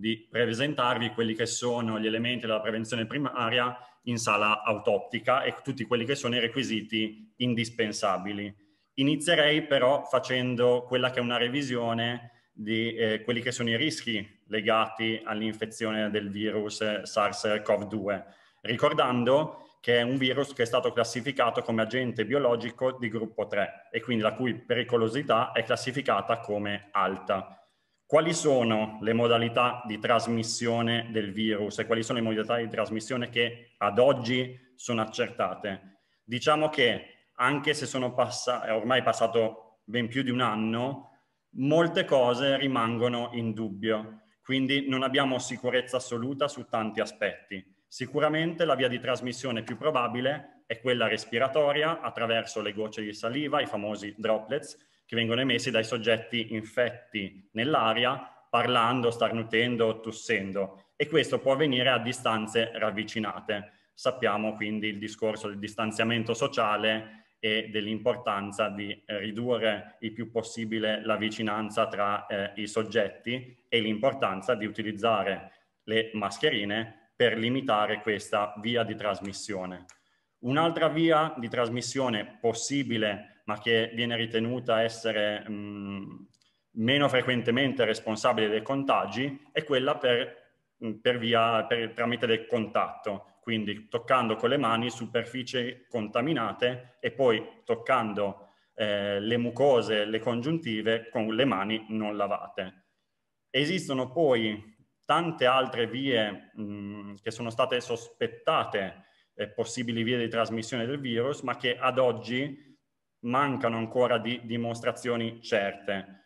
di presentarvi quelli che sono gli elementi della prevenzione primaria in sala autoptica e tutti quelli che sono i requisiti indispensabili. Inizierei però facendo quella che è una revisione di eh, quelli che sono i rischi legati all'infezione del virus eh, SARS-CoV-2, ricordando che è un virus che è stato classificato come agente biologico di gruppo 3 e quindi la cui pericolosità è classificata come alta. Quali sono le modalità di trasmissione del virus e quali sono le modalità di trasmissione che ad oggi sono accertate? Diciamo che anche se sono passa- è ormai passato ben più di un anno, molte cose rimangono in dubbio, quindi non abbiamo sicurezza assoluta su tanti aspetti. Sicuramente la via di trasmissione più probabile è quella respiratoria attraverso le gocce di saliva, i famosi droplets, che vengono emessi dai soggetti infetti nell'aria, parlando, starnutendo, tossendo. E questo può avvenire a distanze ravvicinate. Sappiamo quindi il discorso del distanziamento sociale e dell'importanza di ridurre il più possibile la vicinanza tra eh, i soggetti e l'importanza di utilizzare le mascherine per limitare questa via di trasmissione. Un'altra via di trasmissione possibile ma che viene ritenuta essere mh, meno frequentemente responsabile dei contagi, è quella per, per via, per, tramite del contatto, quindi toccando con le mani superfici contaminate e poi toccando eh, le mucose, le congiuntive con le mani non lavate. Esistono poi tante altre vie mh, che sono state sospettate eh, possibili vie di trasmissione del virus, ma che ad oggi mancano ancora di dimostrazioni certe.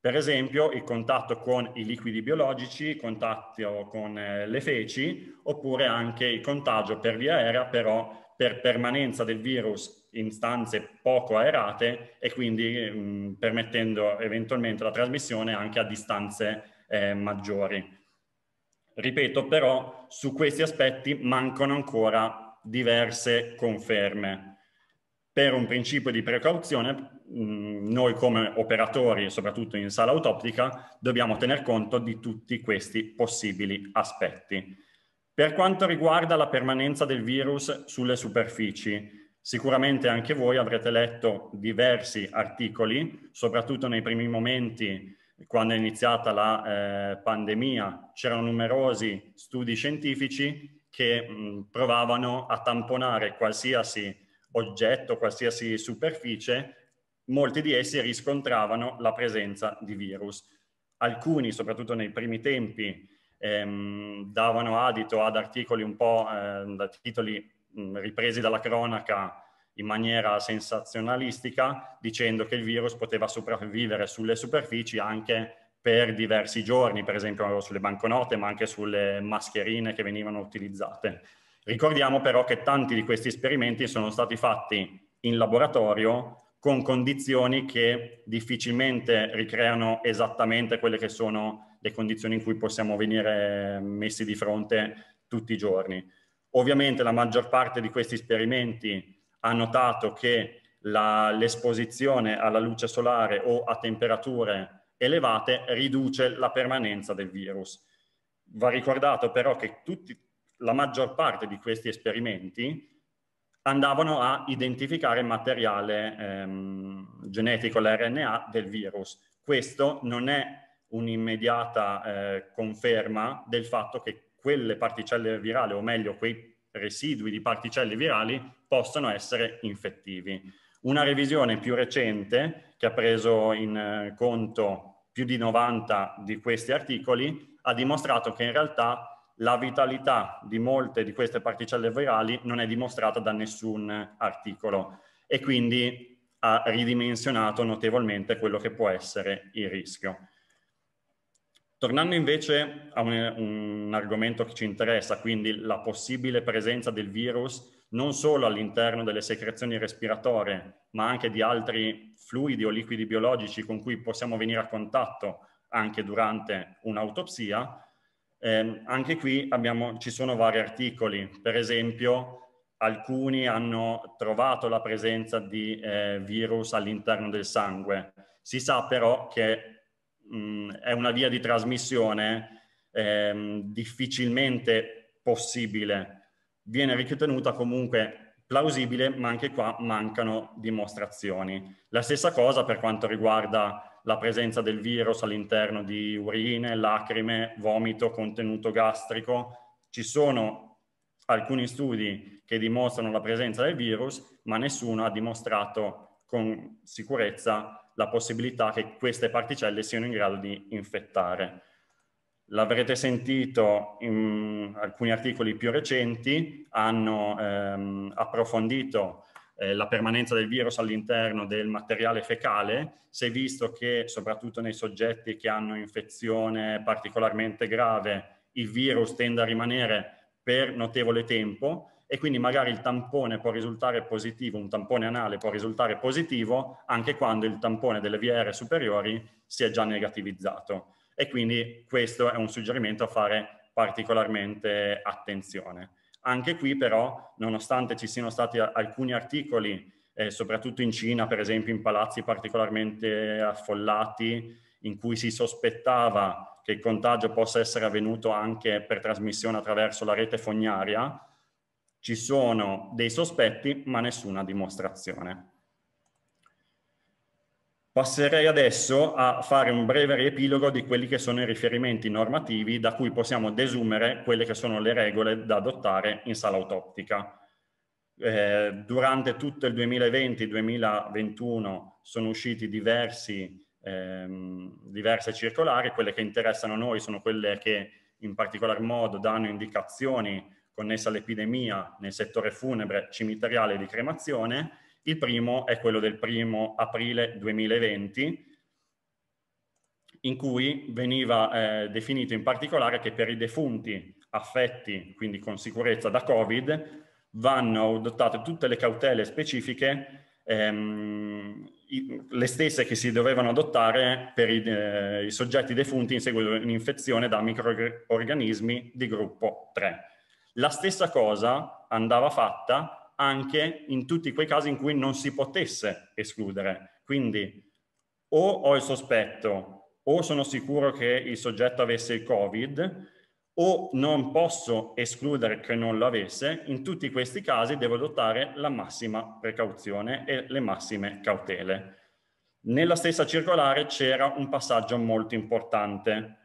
Per esempio il contatto con i liquidi biologici, il contatto con eh, le feci, oppure anche il contagio per via aerea, però per permanenza del virus in stanze poco aerate e quindi mh, mm, permettendo eventualmente la trasmissione anche a distanze eh, maggiori. Ripeto, però su questi aspetti mancano ancora diverse conferme per un principio di precauzione, mm, noi come operatori, soprattutto in sala autoptica, dobbiamo tener conto di tutti questi possibili aspetti. Per quanto riguarda la permanenza del virus sulle superfici, sicuramente anche voi avrete letto diversi articoli, soprattutto nei primi momenti quando è iniziata la eh, pandemia, c'erano numerosi studi scientifici che mh, mm, provavano a tamponare qualsiasi oggetto, qualsiasi superficie, molti di essi riscontravano la presenza di virus. Alcuni, soprattutto nei primi tempi, ehm, davano adito ad articoli un po' eh, da titoli mh, ripresi dalla cronaca in maniera sensazionalistica, dicendo che il virus poteva sopravvivere sulle superfici anche per diversi giorni, per esempio sulle banconote, ma anche sulle mascherine che venivano utilizzate. Ricordiamo però che tanti di questi esperimenti sono stati fatti in laboratorio con condizioni che difficilmente ricreano esattamente quelle che sono le condizioni in cui possiamo venire messi di fronte tutti i giorni. Ovviamente la maggior parte di questi esperimenti ha notato che la, l'esposizione alla luce solare o a temperature elevate riduce la permanenza del virus. Va ricordato però che tutti, la maggior parte di questi esperimenti andavano a identificare materiale ehm, genetico, l'RNA del virus. Questo non è un'immediata eh, conferma del fatto che quelle particelle virali, o meglio quei residui di particelle virali, possono essere infettivi. Una revisione più recente, che ha preso in eh, conto più di 90 di questi articoli, ha dimostrato che in realtà la vitalità di molte di queste particelle virali non è dimostrata da nessun articolo e quindi ha ridimensionato notevolmente quello che può essere il rischio. Tornando invece a un, un argomento che ci interessa, quindi la possibile presenza del virus non solo all'interno delle secrezioni respiratorie, ma anche di altri fluidi o liquidi biologici con cui possiamo venire a contatto anche durante un'autopsia, eh, anche qui abbiamo, ci sono vari articoli, per esempio alcuni hanno trovato la presenza di eh, virus all'interno del sangue. Si sa però che mh, mm, è una via di trasmissione eh, difficilmente possibile. Viene ritenuta comunque plausibile, ma anche qua mancano dimostrazioni. La stessa cosa per quanto riguarda la presenza del virus all'interno di urine, lacrime, vomito, contenuto gastrico. Ci sono alcuni studi che dimostrano la presenza del virus, ma nessuno ha dimostrato con sicurezza la possibilità che queste particelle siano in grado di infettare. L'avrete sentito in alcuni articoli più recenti, hanno ehm, approfondito eh, la permanenza del virus all'interno del materiale fecale, si è visto che soprattutto nei soggetti che hanno infezione particolarmente grave il virus tende a rimanere per notevole tempo e quindi magari il tampone può risultare positivo, un tampone anale può risultare positivo anche quando il tampone delle vie VR superiori si è già negativizzato. E quindi questo è un suggerimento a fare particolarmente attenzione. Anche qui però, nonostante ci siano stati alcuni articoli, eh, soprattutto in Cina, per esempio in palazzi particolarmente affollati, in cui si sospettava che il contagio possa essere avvenuto anche per trasmissione attraverso la rete fognaria, ci sono dei sospetti ma nessuna dimostrazione. Passerei adesso a fare un breve riepilogo di quelli che sono i riferimenti normativi da cui possiamo desumere quelle che sono le regole da adottare in sala autoptica. Eh, durante tutto il 2020-2021 sono usciti diversi, ehm, diverse circolari, quelle che interessano a noi sono quelle che in particolar modo danno indicazioni connesse all'epidemia nel settore funebre, cimiteriale e di cremazione, il primo è quello del primo aprile 2020, in cui veniva eh, definito in particolare che per i defunti affetti, quindi con sicurezza da Covid, vanno adottate tutte le cautele specifiche, ehm, i, le stesse che si dovevano adottare per i, eh, i soggetti defunti in seguito a un'infezione da microorganismi di gruppo 3. La stessa cosa andava fatta anche in tutti quei casi in cui non si potesse escludere. Quindi o ho il sospetto o sono sicuro che il soggetto avesse il Covid o non posso escludere che non lo avesse, in tutti questi casi devo adottare la massima precauzione e le massime cautele. Nella stessa circolare c'era un passaggio molto importante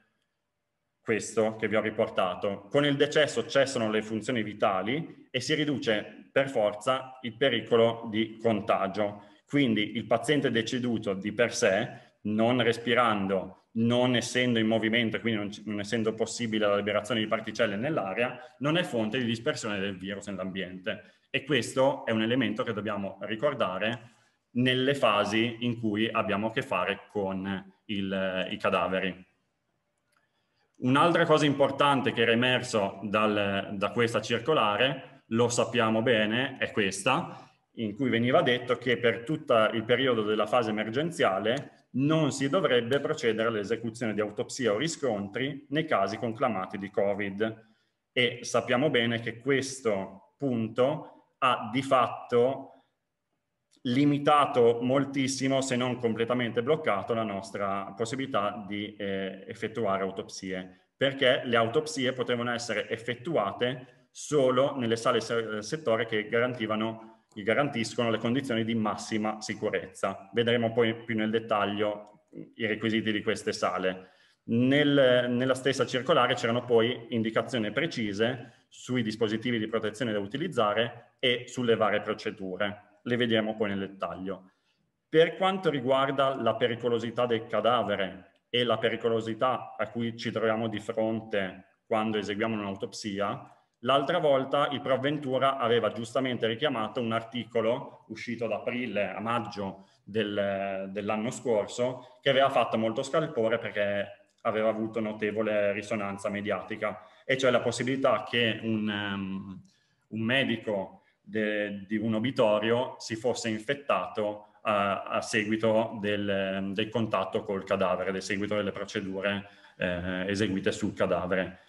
questo che vi ho riportato. Con il decesso cessano le funzioni vitali e si riduce per forza il pericolo di contagio. Quindi il paziente deceduto di per sé, non respirando, non essendo in movimento e quindi non, non, essendo possibile la liberazione di particelle nell'aria, non è fonte di dispersione del virus nell'ambiente. E questo è un elemento che dobbiamo ricordare nelle fasi in cui abbiamo a che fare con il, i cadaveri. Un'altra cosa importante che era emerso dal, da questa circolare, lo sappiamo bene, è questa, in cui veniva detto che per tutto il periodo della fase emergenziale non si dovrebbe procedere all'esecuzione di autopsia o riscontri nei casi conclamati di Covid. E sappiamo bene che questo punto ha di fatto limitato moltissimo, se non completamente bloccato, la nostra possibilità di eh, effettuare autopsie, perché le autopsie potevano essere effettuate solo nelle sale del eh, settore che garantivano garantiscono le condizioni di massima sicurezza. Vedremo poi più nel dettaglio mm, i requisiti di queste sale. Nel, nella stessa circolare c'erano poi indicazioni precise sui dispositivi di protezione da utilizzare e sulle varie procedure le vediamo poi nel dettaglio. Per quanto riguarda la pericolosità del cadavere e la pericolosità a cui ci troviamo di fronte quando eseguiamo un'autopsia, l'altra volta il Provventura aveva giustamente richiamato un articolo uscito ad aprile, a maggio del, dell'anno scorso, che aveva fatto molto scalpore perché aveva avuto notevole risonanza mediatica, e cioè la possibilità che un, um, un medico de, di un obitorio si fosse infettato a, a seguito del, del, contatto col cadavere, del seguito delle procedure eh, eseguite sul cadavere.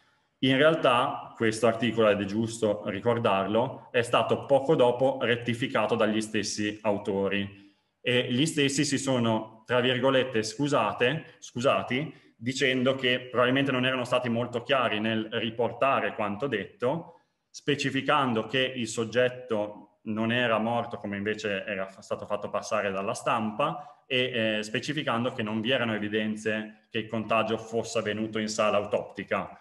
In realtà questo articolo, ed è giusto ricordarlo, è stato poco dopo rettificato dagli stessi autori e gli stessi si sono, tra virgolette, scusate, scusati dicendo che probabilmente non erano stati molto chiari nel riportare quanto detto specificando che il soggetto non era morto come invece era stato fatto passare dalla stampa e eh, specificando che non vi erano evidenze che il contagio fosse avvenuto in sala autoptica.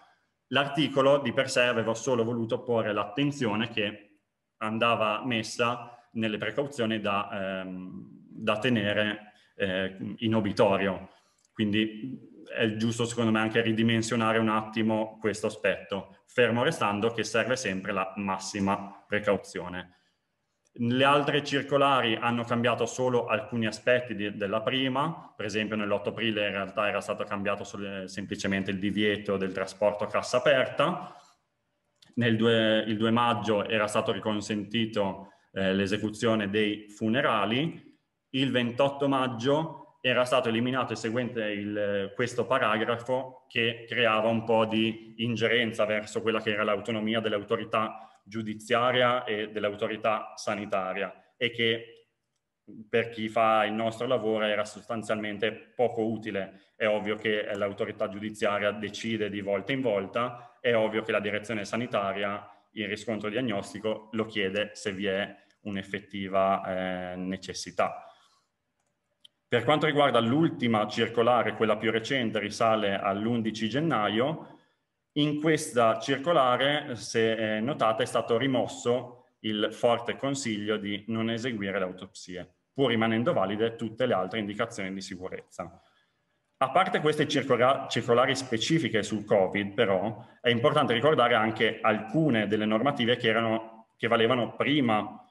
L'articolo di per sé aveva solo voluto porre l'attenzione che andava messa nelle precauzioni da, ehm, da tenere eh, in obitorio. Quindi è giusto secondo me anche ridimensionare un attimo questo aspetto fermo restando che serve sempre la massima precauzione. Le altre circolari hanno cambiato solo alcuni aspetti di, della prima, per esempio nell'8 aprile in realtà era stato cambiato solo, eh, semplicemente il divieto del trasporto a cassa aperta, nel 2, il 2 maggio era stato riconsentito eh, l'esecuzione dei funerali, il 28 maggio era stato eliminato il seguente, il, questo paragrafo che creava un po' di ingerenza verso quella che era l'autonomia dell'autorità giudiziaria e dell'autorità sanitaria e che per chi fa il nostro lavoro era sostanzialmente poco utile. È ovvio che l'autorità giudiziaria decide di volta in volta, è ovvio che la direzione sanitaria il riscontro diagnostico lo chiede se vi è un'effettiva eh, necessità per quanto riguarda l'ultima circolare, quella più recente, risale all'11 gennaio, in questa circolare, se eh, notate, è stato rimosso il forte consiglio di non eseguire le autopsie, pur rimanendo valide tutte le altre indicazioni di sicurezza. A parte queste circolari specifiche sul Covid, però, è importante ricordare anche alcune delle normative che, erano, che valevano prima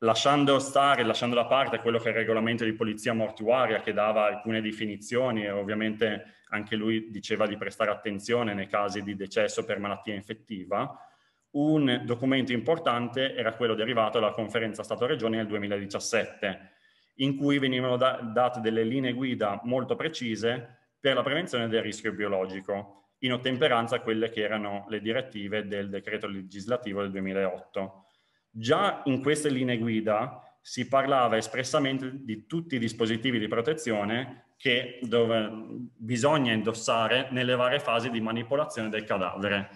lasciando stare, lasciando da parte quello che è il regolamento di polizia mortuaria che dava alcune definizioni e ovviamente anche lui diceva di prestare attenzione nei casi di decesso per malattia infettiva, un documento importante era quello derivato dalla conferenza Stato-Regione nel 2017, in cui venivano da- date delle linee guida molto precise per la prevenzione del rischio biologico, in ottemperanza a quelle che erano le direttive del decreto legislativo del 2008. Già in queste linee guida si parlava espressamente di tutti i dispositivi di protezione che bisogna indossare nelle varie fasi di manipolazione del cadavere.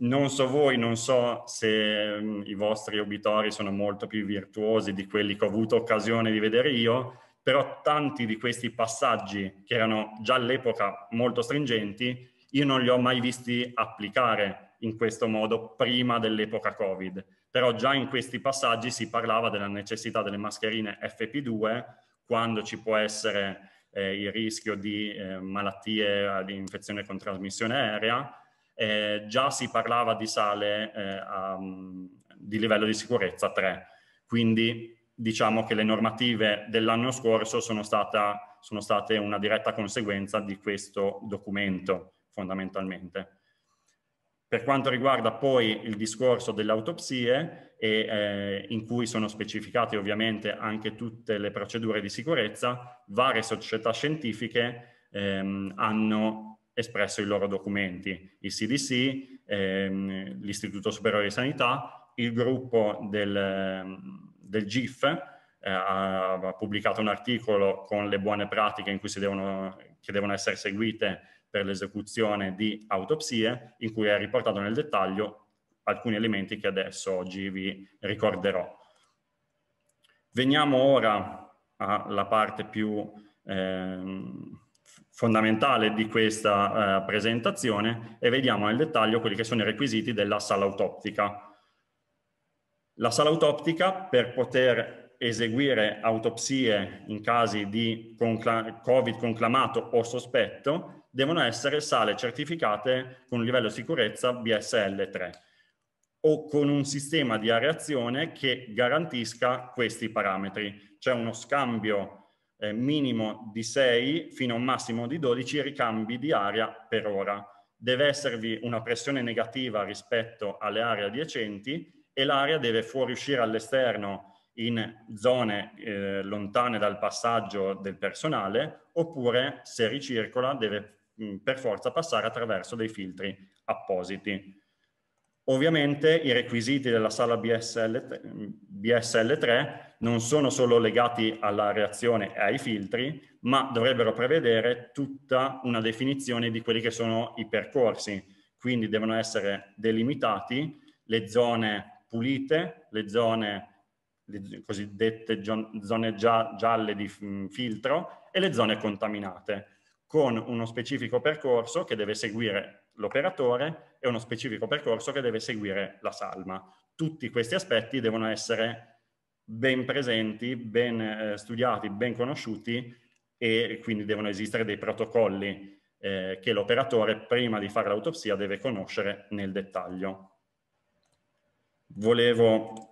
Non so voi, non so se mm, i vostri obitori sono molto più virtuosi di quelli che ho avuto occasione di vedere io, però tanti di questi passaggi che erano già all'epoca molto stringenti, io non li ho mai visti applicare in questo modo prima dell'epoca Covid però già in questi passaggi si parlava della necessità delle mascherine FP2 quando ci può essere eh, il rischio di eh, malattie, eh, di infezione con trasmissione aerea, eh, già si parlava di sale eh, a, di livello di sicurezza 3. Quindi diciamo che le normative dell'anno scorso sono, stata, sono state una diretta conseguenza di questo documento fondamentalmente. Per quanto riguarda poi il discorso delle autopsie, e, eh, in cui sono specificate ovviamente anche tutte le procedure di sicurezza, varie società scientifiche ehm, hanno espresso i loro documenti, il CDC, ehm, l'Istituto Superiore di Sanità, il gruppo del, del GIF eh, ha pubblicato un articolo con le buone pratiche in cui si devono, che devono essere seguite per l'esecuzione di autopsie in cui è riportato nel dettaglio alcuni elementi che adesso oggi vi ricorderò. Veniamo ora alla parte più ehm, fondamentale di questa eh, presentazione e vediamo nel dettaglio quelli che sono i requisiti della sala autoptica. La sala autoptica per poter eseguire autopsie in casi di concla- Covid conclamato o sospetto devono essere sale certificate con un livello di sicurezza BSL3 o con un sistema di areazione che garantisca questi parametri. C'è uno scambio eh, minimo di 6 fino a un massimo di 12 ricambi di aria per ora. Deve esservi una pressione negativa rispetto alle aree adiacenti e l'aria deve fuoriuscire all'esterno in zone eh, lontane dal passaggio del personale oppure se ricircola deve per forza passare attraverso dei filtri appositi. Ovviamente i requisiti della sala BSL, BSL3 non sono solo legati alla reazione e ai filtri, ma dovrebbero prevedere tutta una definizione di quelli che sono i percorsi. Quindi devono essere delimitati le zone pulite, le zone le cosiddette zone gialle di filtro e le zone contaminate con uno specifico percorso che deve seguire l'operatore e uno specifico percorso che deve seguire la salma. Tutti questi aspetti devono essere ben presenti, ben eh, studiati, ben conosciuti e quindi devono esistere dei protocolli eh, che l'operatore prima di fare l'autopsia deve conoscere nel dettaglio. Volevo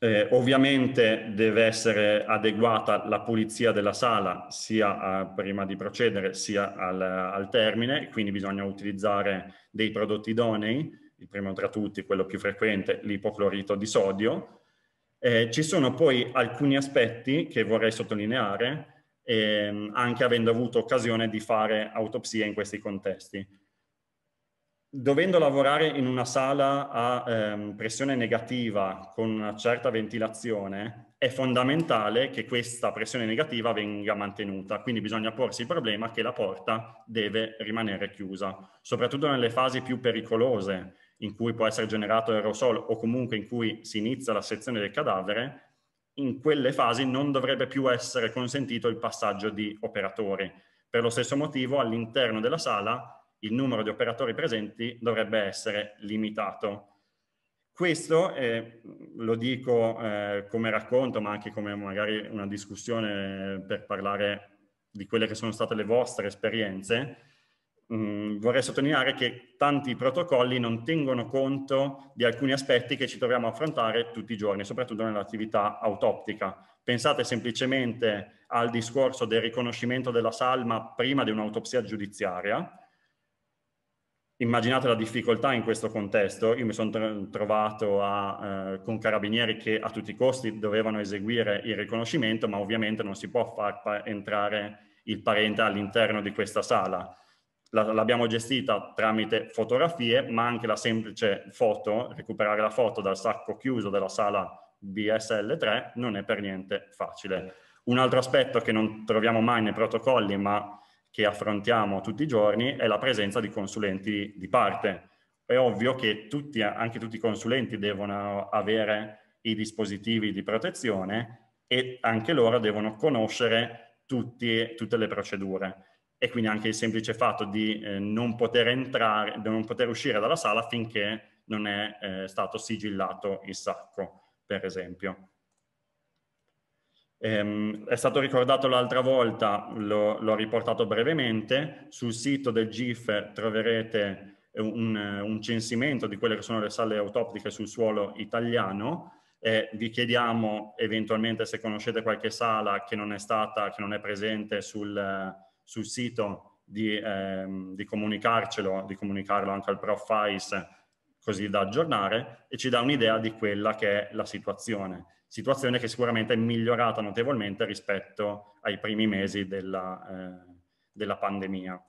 eh, ovviamente deve essere adeguata la pulizia della sala sia a, prima di procedere sia al, al, termine, quindi bisogna utilizzare dei prodotti idonei, il primo tra tutti, quello più frequente, l'ipoclorito di sodio. Eh, ci sono poi alcuni aspetti che vorrei sottolineare, ehm, anche avendo avuto occasione di fare autopsia in questi contesti dovendo lavorare in una sala a ehm, pressione negativa con una certa ventilazione, è fondamentale che questa pressione negativa venga mantenuta, quindi bisogna porsi il problema che la porta deve rimanere chiusa, soprattutto nelle fasi più pericolose in cui può essere generato aerosol o comunque in cui si inizia la sezione del cadavere, in quelle fasi non dovrebbe più essere consentito il passaggio di operatori. Per lo stesso motivo all'interno della sala il numero di operatori presenti dovrebbe essere limitato. Questo, eh, lo dico eh, come racconto, ma anche come magari una discussione per parlare di quelle che sono state le vostre esperienze, Mm, vorrei sottolineare che tanti protocolli non tengono conto di alcuni aspetti che ci troviamo a affrontare tutti i giorni, soprattutto nell'attività autoptica. Pensate semplicemente al discorso del riconoscimento della salma prima di un'autopsia giudiziaria, immaginate la difficoltà in questo contesto. Io mi sono trovato a, eh, con carabinieri che a tutti i costi dovevano eseguire il riconoscimento, ma ovviamente non si può far pa- entrare il parente all'interno di questa sala. La, l'abbiamo gestita tramite fotografie, ma anche la semplice foto, recuperare la foto dal sacco chiuso della sala BSL3 non è per niente facile. Un altro aspetto che non troviamo mai nei protocolli, ma che affrontiamo tutti i giorni è la presenza di consulenti di parte. È ovvio che tutti, anche tutti i consulenti devono avere i dispositivi di protezione e anche loro devono conoscere tutti, tutte le procedure. E quindi anche il semplice fatto di eh, non poter entrare, di non poter uscire dalla sala finché non è eh, stato sigillato il sacco, per esempio. Ehm, è stato ricordato l'altra volta, lo, l'ho riportato brevemente, sul sito del GIF troverete un, un, censimento di quelle che sono le sale autoptiche sul suolo italiano. Eh, vi chiediamo eventualmente se conoscete qualche sala che non è stata, che non è presente sul, sul sito, di, ehm, di, comunicarcelo, di comunicarlo anche al prof. Fais, così da aggiornare, e ci dà un'idea di quella che è la situazione situazione che sicuramente è migliorata notevolmente rispetto ai primi mesi della, eh, della pandemia.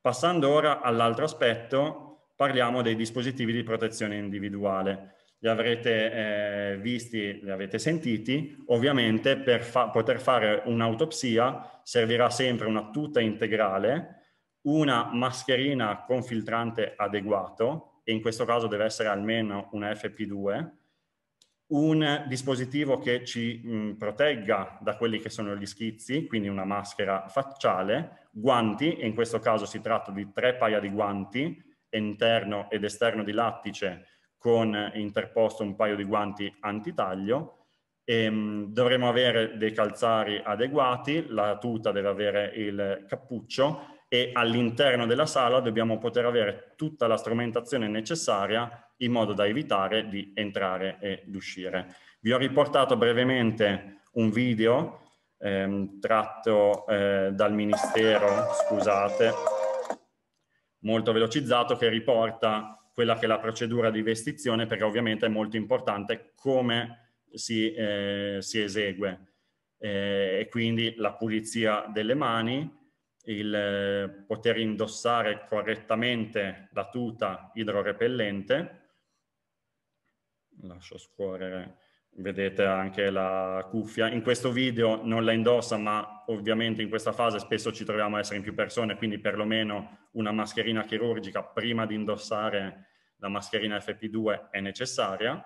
Passando ora all'altro aspetto, parliamo dei dispositivi di protezione individuale. Li avrete eh, visti, li avete sentiti. Ovviamente per fa poter fare un'autopsia servirà sempre una tuta integrale, una mascherina con filtrante adeguato, e in questo caso deve essere almeno una FP2, un dispositivo che ci mh, mm, protegga da quelli che sono gli schizzi, quindi una maschera facciale, guanti, e in questo caso si tratta di tre paia di guanti, interno ed esterno di lattice, con interposto un paio di guanti antitaglio, ehm, dovremo avere dei calzari adeguati, la tuta deve avere il cappuccio e all'interno della sala dobbiamo poter avere tutta la strumentazione necessaria in modo da evitare di entrare ed uscire. Vi ho riportato brevemente un video ehm, tratto eh, dal Ministero, scusate, molto velocizzato che riporta quella che è la procedura di vestizione, perché ovviamente è molto importante come si, eh, si esegue eh, e quindi la pulizia delle mani, il eh, poter indossare correttamente la tuta idrorepellente lascio scorrere, vedete anche la cuffia. In questo video non la indossa, ma ovviamente in questa fase spesso ci troviamo a essere in più persone, quindi perlomeno una mascherina chirurgica prima di indossare la mascherina FP2 è necessaria.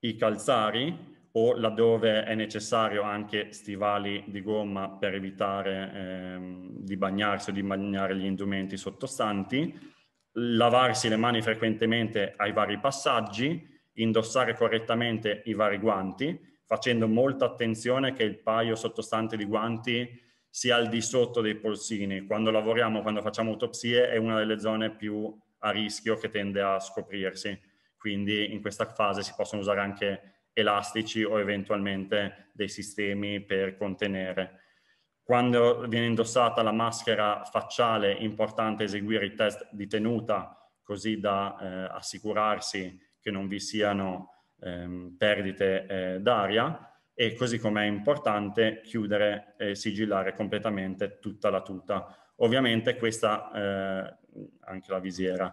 I calzari o laddove è necessario anche stivali di gomma per evitare ehm, di bagnarsi o di bagnare gli indumenti sottostanti lavarsi le mani frequentemente ai vari passaggi, indossare correttamente i vari guanti, facendo molta attenzione che il paio sottostante di guanti sia al di sotto dei polsini. Quando lavoriamo, quando facciamo autopsie, è una delle zone più a rischio che tende a scoprirsi. Quindi in questa fase si possono usare anche elastici o eventualmente dei sistemi per contenere. Quando viene indossata la maschera facciale è importante eseguire i test di tenuta così da eh, assicurarsi che non vi siano ehm, perdite eh, d'aria e così come è importante chiudere e sigillare completamente tutta la tuta. Ovviamente questa, eh, anche la visiera,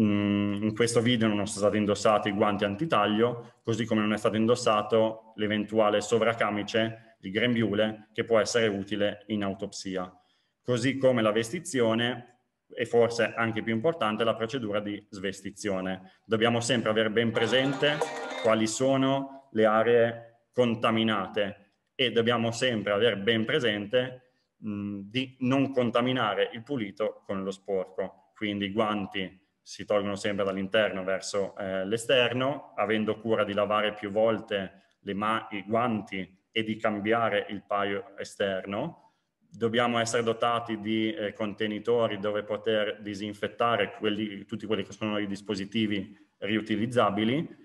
mm, in questo video non sono stati indossati i guanti antitaglio, così come non è stato indossato l'eventuale sovracamice di grembiule che può essere utile in autopsia. Così come la vestizione e forse anche più importante la procedura di svestizione. Dobbiamo sempre avere ben presente quali sono le aree contaminate e dobbiamo sempre avere ben presente mh, di non contaminare il pulito con lo sporco. Quindi i guanti si tolgono sempre dall'interno verso eh, l'esterno, avendo cura di lavare più volte i guanti e di cambiare il paio esterno. Dobbiamo essere dotati di eh, contenitori dove poter disinfettare quelli, tutti quelli che sono i dispositivi riutilizzabili.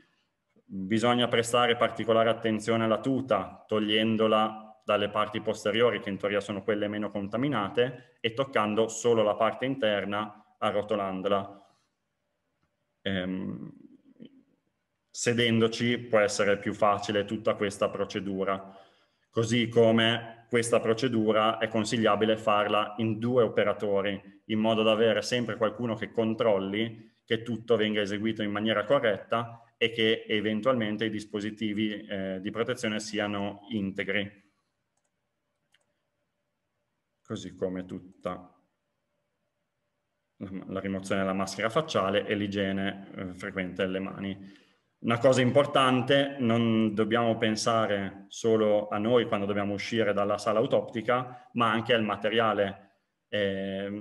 Bisogna prestare particolare attenzione alla tuta, togliendola dalle parti posteriori, che in teoria sono quelle meno contaminate, e toccando solo la parte interna, arrotolandola. Ehm, sedendoci può essere più facile tutta questa procedura. Così come questa procedura è consigliabile farla in due operatori, in modo da avere sempre qualcuno che controlli che tutto venga eseguito in maniera corretta e che eventualmente i dispositivi eh, di protezione siano integri. Così come tutta la rimozione della maschera facciale e l'igiene eh, frequente delle mani. Una cosa importante, non dobbiamo pensare solo a noi quando dobbiamo uscire dalla sala autoptica, ma anche al materiale. Eh,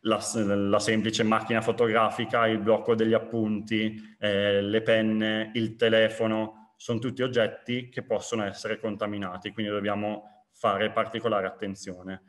la, la, semplice macchina fotografica, il blocco degli appunti, eh, le penne, il telefono, sono tutti oggetti che possono essere contaminati, quindi dobbiamo fare particolare attenzione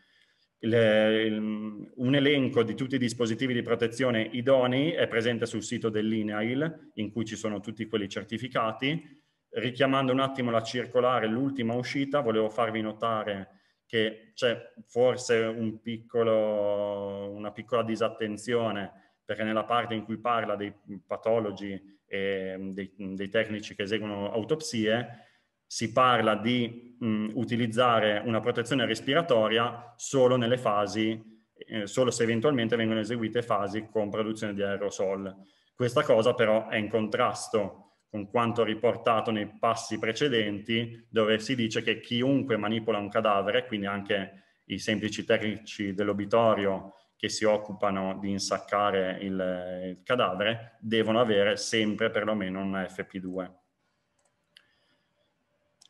il, il, un elenco di tutti i dispositivi di protezione idonei è presente sul sito dell'INAIL, in cui ci sono tutti quelli certificati. Richiamando un attimo la circolare, l'ultima uscita, volevo farvi notare che c'è forse un piccolo, una piccola disattenzione, perché nella parte in cui parla dei patologi e mm, dei, mm, dei tecnici che eseguono autopsie, si parla di mh, mm, utilizzare una protezione respiratoria solo nelle fasi, eh, solo se eventualmente vengono eseguite fasi con produzione di aerosol. Questa cosa però è in contrasto con quanto riportato nei passi precedenti, dove si dice che chiunque manipola un cadavere, quindi anche i semplici tecnici dell'obitorio che si occupano di insaccare il, il cadavere, devono avere sempre perlomeno un FP2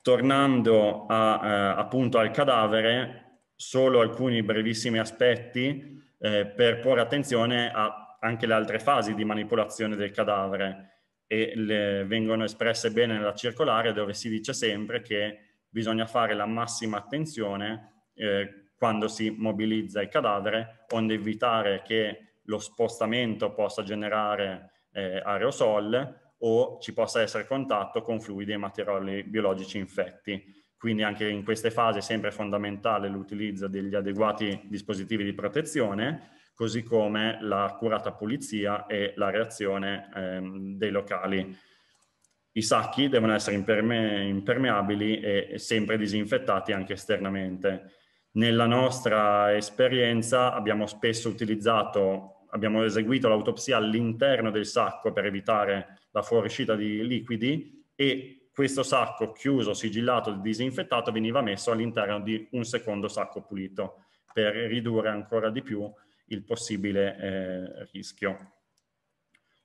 tornando a, eh, appunto al cadavere, solo alcuni brevissimi aspetti eh, per porre attenzione a anche le altre fasi di manipolazione del cadavere e le vengono espresse bene nella circolare dove si dice sempre che bisogna fare la massima attenzione eh, quando si mobilizza il cadavere, onde evitare che lo spostamento possa generare eh, aerosol o ci possa essere contatto con fluidi e materiali biologici infetti. Quindi anche in queste fasi è sempre fondamentale l'utilizzo degli adeguati dispositivi di protezione, così come la curata pulizia e la reazione ehm, dei locali. I sacchi devono essere imperme impermeabili e sempre disinfettati anche esternamente. Nella nostra esperienza abbiamo spesso utilizzato abbiamo eseguito l'autopsia all'interno del sacco per evitare la fuoriuscita di liquidi e questo sacco chiuso, sigillato, e disinfettato veniva messo all'interno di un secondo sacco pulito per ridurre ancora di più il possibile eh, rischio.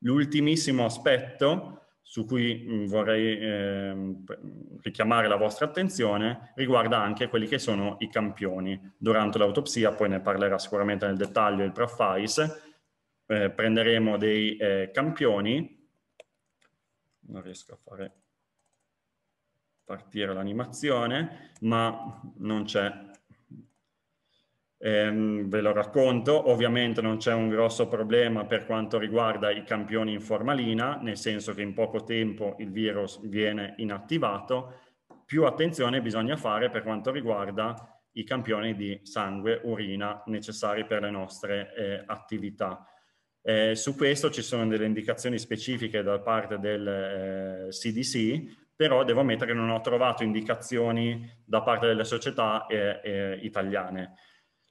L'ultimissimo aspetto su cui mm, vorrei eh, richiamare la vostra attenzione riguarda anche quelli che sono i campioni. Durante l'autopsia, poi ne parlerà sicuramente nel dettaglio il Prafais, eh, prenderemo dei eh, campioni, non riesco a fare partire l'animazione, ma non c'è Ehm, ve lo racconto, ovviamente non c'è un grosso problema per quanto riguarda i campioni in formalina, nel senso che in poco tempo il virus viene inattivato, più attenzione bisogna fare per quanto riguarda i campioni di sangue, urina necessari per le nostre eh, attività. Eh, su questo ci sono delle indicazioni specifiche da parte del eh, CDC, però devo ammettere che non ho trovato indicazioni da parte delle società eh, eh italiane.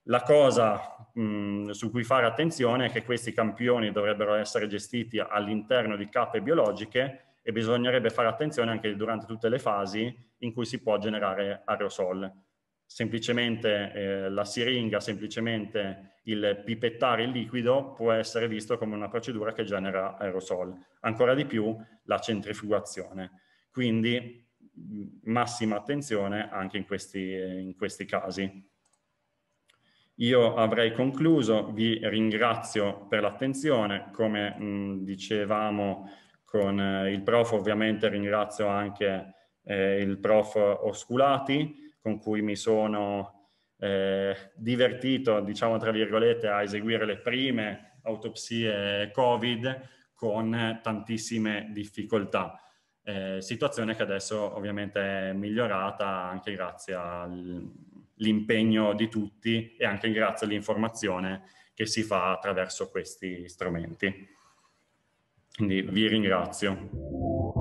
La cosa mh, mm, su cui fare attenzione è che questi campioni dovrebbero essere gestiti all'interno di cappe biologiche e bisognerebbe fare attenzione anche durante tutte le fasi in cui si può generare aerosol semplicemente eh, la siringa, semplicemente il pipettare il liquido può essere visto come una procedura che genera aerosol, ancora di più la centrifugazione. Quindi mm, massima attenzione anche in questi, eh, in questi casi. Io avrei concluso, vi ringrazio per l'attenzione, come mh, mm, dicevamo con eh, il prof, ovviamente ringrazio anche eh, il prof Osculati, con cui mi sono eh, divertito, diciamo tra virgolette, a eseguire le prime autopsie Covid con tantissime difficoltà. Eh, situazione che adesso ovviamente è migliorata anche grazie all'impegno di tutti e anche grazie all'informazione che si fa attraverso questi strumenti. Quindi vi ringrazio.